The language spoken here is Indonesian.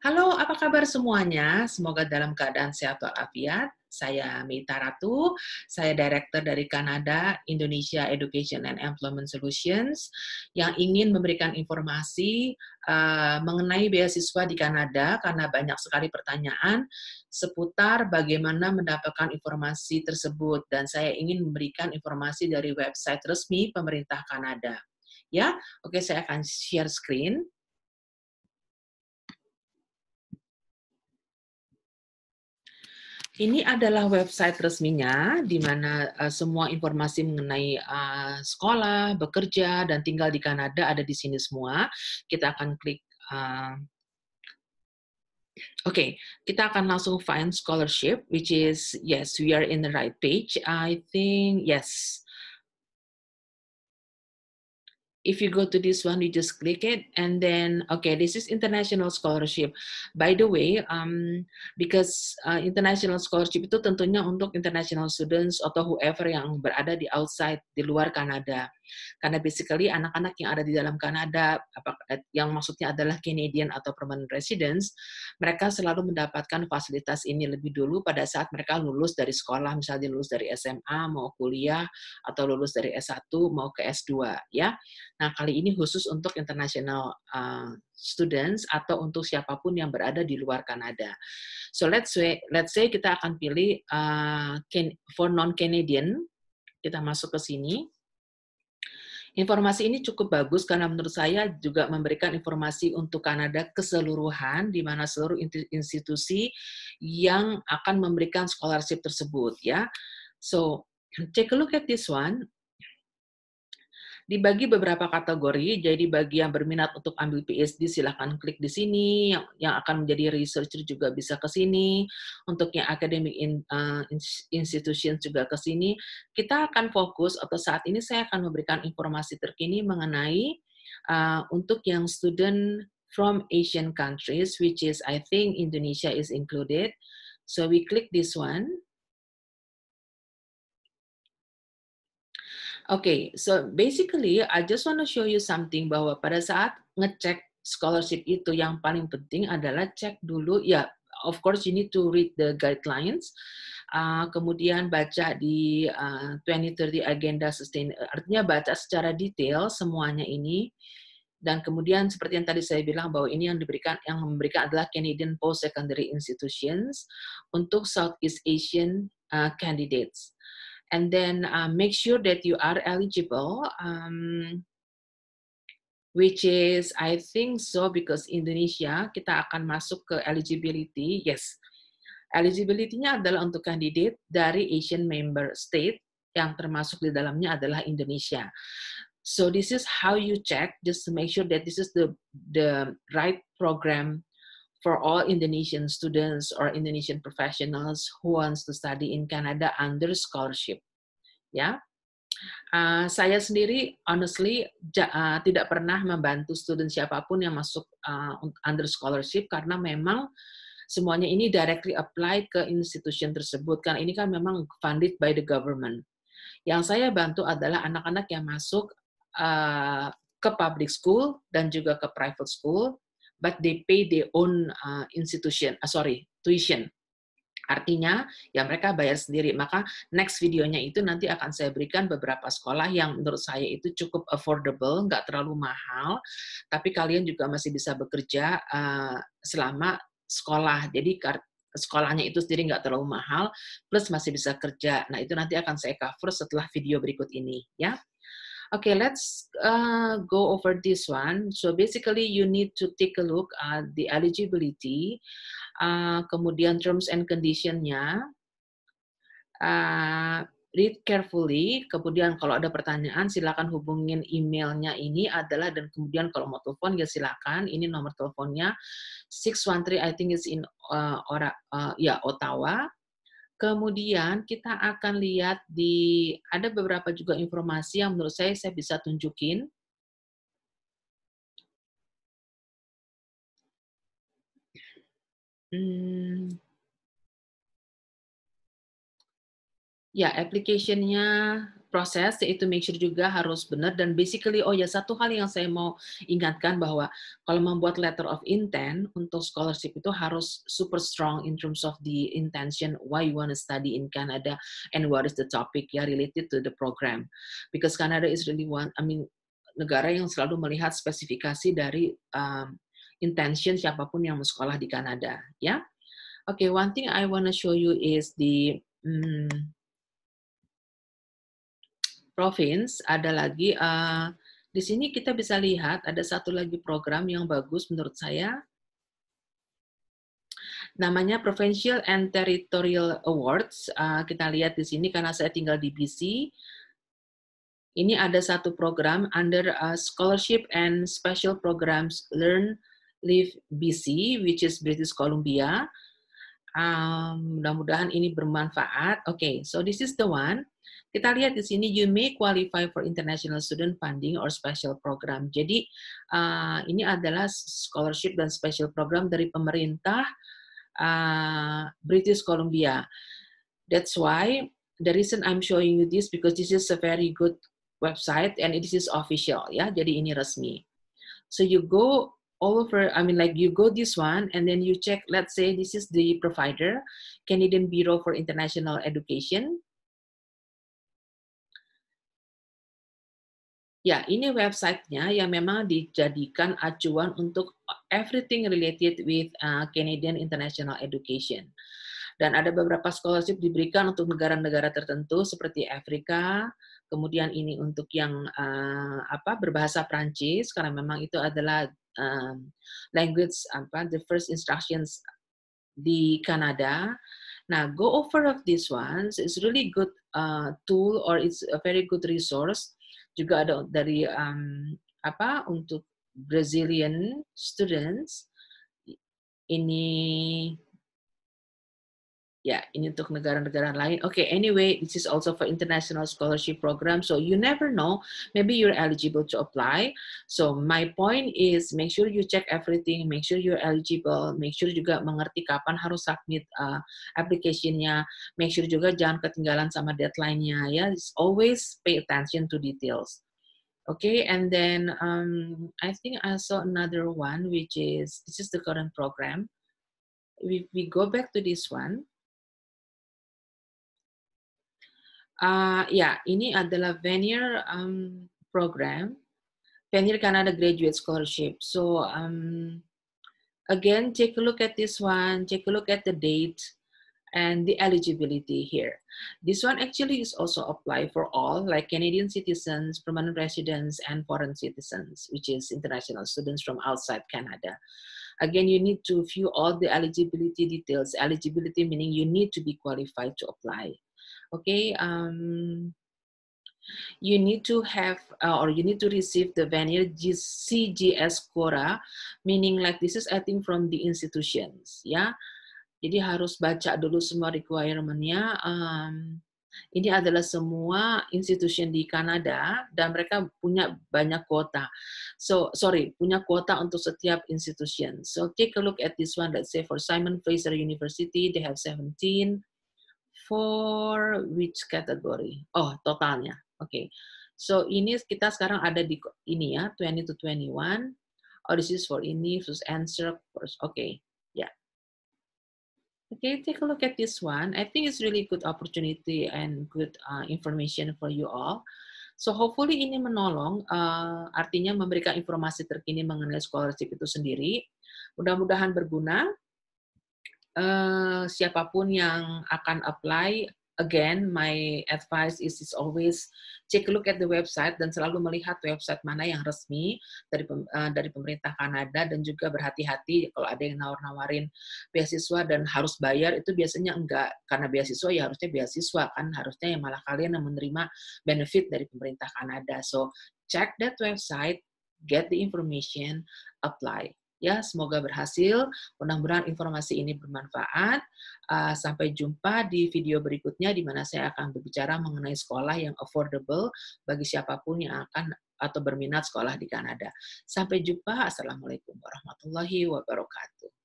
Halo, apa kabar semuanya? Semoga dalam keadaan sehat walafiat. Saya Mita Ratu, saya direktur dari Kanada Indonesia Education and Employment Solutions yang ingin memberikan informasi uh, mengenai beasiswa di Kanada karena banyak sekali pertanyaan seputar bagaimana mendapatkan informasi tersebut dan saya ingin memberikan informasi dari website resmi pemerintah Kanada. Ya, oke saya akan share screen. Ini adalah website resminya, di mana eh, semua informasi mengenai eh, sekolah, bekerja, dan tinggal di Kanada ada di sini semua. Kita akan klik. Uh, eh, Okay, kita akan langsung find scholarship, which is yes, we are in the right page. I think yes, if you go to this one, you just click it, and then okay, this is international scholarship. By the way, um, because uh, international scholarship itu tentunya untuk international students atau whoever yang berada di outside di luar Kanada. Karena basically anak-anak yang ada di dalam Kanada, yang maksudnya adalah Canadian atau permanent residents, mereka selalu mendapatkan fasilitas ini lebih dulu pada saat mereka lulus dari sekolah, misalnya lulus dari SMA, mau kuliah, atau lulus dari S1, mau ke S2. ya. Nah, kali ini khusus untuk international uh, students atau untuk siapapun yang berada di luar Kanada. So let's say let's say kita akan pilih uh, for non Canadian kita masuk ke sini. Informasi ini cukup bagus karena menurut saya juga memberikan informasi untuk Kanada keseluruhan di mana seluruh institusi yang akan memberikan scholarship tersebut ya. So, take a look at this one dibagi beberapa kategori. Jadi bagi yang berminat untuk ambil PhD silahkan klik di sini. Yang, yang akan menjadi researcher juga bisa ke sini. Untuk yang academic in, uh, institution juga ke sini. Kita akan fokus atau saat ini saya akan memberikan informasi terkini mengenai uh, untuk yang student from Asian countries, which is I think Indonesia is included. So we click this one. okay, so basically I just want to show you something bahwa pada saat ngecek scholarship itu yang paling penting adalah cek dulu ya yeah, of course you need to read the guidelines uh, kemudian baca di uh, 2030 agenda sustain artinya baca secara detail semuanya ini dan kemudian seperti yang tadi saya bilang bahwa ini yang diberikan yang memberikan adalah Canadian post secondary institutions untuk Southeast Asian uh, candidates and then uh, make sure that you are eligible um, which is I think so because Indonesia kita akan masuk ke eligibility yes eligibility-nya adalah untuk kandidat dari Asian member state yang termasuk di dalamnya adalah Indonesia. So this is how you check just to make sure that this is the the right program for all Indonesian students or Indonesian professionals who wants to study in Canada under scholarship. Ya, uh, saya sendiri honestly ja, uh, tidak pernah membantu student siapapun yang masuk uh, under scholarship karena memang semuanya ini directly apply ke institusi tersebut karena ini kan memang funded by the government. Yang saya bantu adalah anak-anak yang masuk uh, ke public school dan juga ke private school but they pay their own uh, institution, uh, sorry, tuition. Artinya, ya mereka bayar sendiri. Maka next videonya itu nanti akan saya berikan beberapa sekolah yang menurut saya itu cukup affordable, nggak terlalu mahal, tapi kalian juga masih bisa bekerja uh, selama sekolah. Jadi sekolahnya itu sendiri nggak terlalu mahal, plus masih bisa kerja. Nah, itu nanti akan saya cover setelah video berikut ini. ya. Okay, let's uh, go over this one. So basically, you need to take a look at the eligibility, uh, kemudian terms and conditionnya. Uh, read carefully, kemudian kalau ada pertanyaan silakan hubungin emailnya ini adalah dan kemudian kalau mau telepon ya silakan, ini nomor teleponnya 613 I think is in uh, ora, uh, ya Ottawa Kemudian kita akan lihat di ada beberapa juga informasi yang menurut saya saya bisa tunjukin. Hmm. Ya, application-nya proses yaitu make sure juga harus benar dan basically oh ya satu hal yang saya mau ingatkan bahwa kalau membuat letter of intent untuk scholarship itu harus super strong in terms of the intention why you want to study in Canada and what is the topic ya related to the program because Canada is really one I mean negara yang selalu melihat spesifikasi dari um, intention siapapun yang mau sekolah di Kanada ya. Okay, one thing I want to show you is the hmm, province ada lagi uh, di sini kita bisa lihat ada satu lagi program yang bagus menurut saya namanya Provincial and Territorial Awards. Uh, kita lihat di sini karena saya tinggal di BC. Ini ada satu program under uh, Scholarship and Special Programs Learn Live BC, which is British Columbia. Um, mudah-mudahan ini bermanfaat. Oke, okay, so this is the one. Kita lihat di sini, you may qualify for international student funding or special program. Jadi uh, ini adalah scholarship dan special program dari pemerintah uh, British Columbia. That's why the reason I'm showing you this because this is a very good website and it is official ya. Jadi ini resmi. So you go all over i mean like you go this one and then you check let's say this is the provider canadian bureau for international education Ya, ini websitenya yang memang dijadikan acuan untuk everything related with uh, Canadian International Education. Dan ada beberapa scholarship diberikan untuk negara-negara tertentu seperti Afrika, kemudian ini untuk yang uh, apa berbahasa Prancis karena memang itu adalah um, language apa the first instructions di Kanada. Nah, go over of these ones is really good uh, tool or it's a very good resource. Juga ada dari um, apa untuk Brazilian students. Ini ya yeah, ini untuk negara-negara lain. Oke, okay, anyway, this is also for international scholarship program, so you never know, maybe you're eligible to apply. So my point is, make sure you check everything, make sure you're eligible, make sure juga mengerti kapan harus submit uh, application-nya, make sure juga jangan ketinggalan sama deadline-nya, ya. Yeah? Always pay attention to details. Okay, and then um, I think I saw another one, which is, this is the current program. We, we go back to this one. Uh, ya, ini adalah Vanier um, program, Vanier Canada Graduate Scholarship. So um, again, take a look at this one, take a look at the date and the eligibility here. This one actually is also apply for all, like Canadian citizens, permanent residents, and foreign citizens, which is international students from outside Canada. Again, you need to view all the eligibility details. Eligibility meaning you need to be qualified to apply. okay um, you need to have uh, or you need to receive the venue CGS quora meaning like this is I think from the institutions, ya. Yeah? Jadi harus baca dulu semua requirementnya. Um, ini adalah semua institution di Kanada dan mereka punya banyak kuota. So sorry, punya kuota untuk setiap institution. So take a look at this one. Let's say for Simon Fraser University, they have 17 for which category? Oh, totalnya. Oke. Okay. So ini kita sekarang ada di ini ya, 20 to 21. Oh, this is for ini versus answer course, Oke. Okay. Ya. Yeah. Okay, take a look at this one. I think it's really good opportunity and good uh, information for you all. So hopefully ini menolong, uh, artinya memberikan informasi terkini mengenai scholarship itu sendiri. Mudah-mudahan berguna. Eh, siapapun yang akan apply again my advice is is always check a look at the website dan selalu melihat website mana yang resmi dari eh, dari pemerintah Kanada dan juga berhati-hati kalau ada yang nawar-nawarin beasiswa dan harus bayar itu biasanya enggak karena beasiswa ya harusnya beasiswa kan harusnya yang malah kalian yang menerima benefit dari pemerintah Kanada so check that website get the information apply Ya, semoga berhasil. Mudah-mudahan informasi ini bermanfaat. Uh, sampai jumpa di video berikutnya di mana saya akan berbicara mengenai sekolah yang affordable bagi siapapun yang akan atau berminat sekolah di Kanada. Sampai jumpa. Assalamualaikum warahmatullahi wabarakatuh.